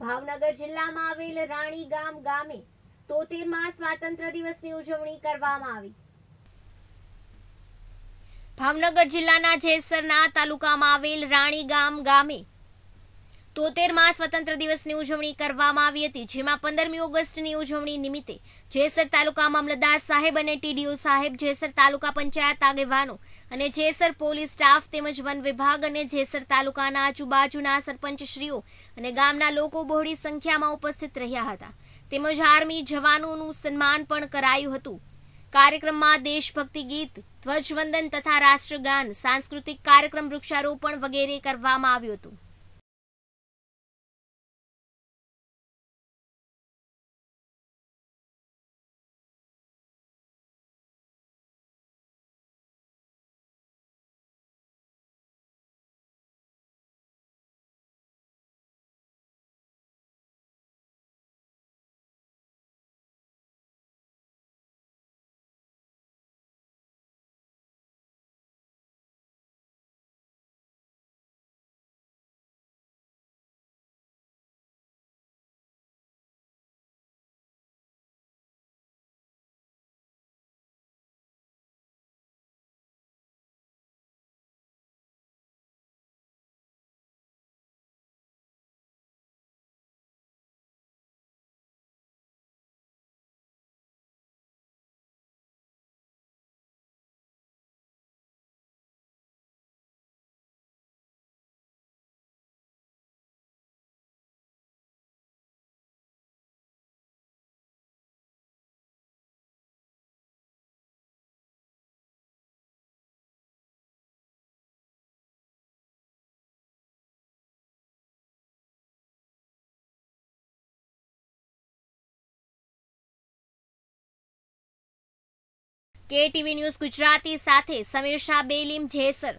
ભાવનગર જિલ્લામાં આવેલ રાણી ગામ ગામે તોતેર તોતેરમાં સ્વાતંત્ર્ય દિવસની ઉજવણી કરવામાં આવી ભાવનગર જિલ્લાના જેસરના તાલુકામાં આવેલ રાણી ગામ ગામે તોતેરમાં સ્વતંત્ર દિવસની ઉજવણી કરવામાં આવી હતી જેમાં પંદરમી ઓગસ્ટની ઉજવણી નિમિત્તે જેસર તાલુકા મામલતદાર સાહેબ અને ટીડીઓ સાહેબ જેસર તાલુકા પંચાયત આગેવાનો અને જેસર પોલીસ સ્ટાફ તેમજ વન વિભાગ અને જેસર તાલુકાના આજુબાજુના સરપંચશ્રીઓ અને ગામના લોકો બહોળી સંખ્યામાં ઉપસ્થિત રહ્યા હતા તેમજ આર્મી જવાનોનું સન્માન પણ કરાયું હતું કાર્યક્રમમાં દેશભક્તિ ગીત ધ્વજવંદન તથા રાષ્ટ્રગાન સાંસ્કૃતિક કાર્યક્રમ વૃક્ષારોપણ વગેરે કરવામાં આવ્યું હતું કેટીવી ન્યૂઝ ગુજરાતી સાથે સમીર શાહ બેલીમ જેસર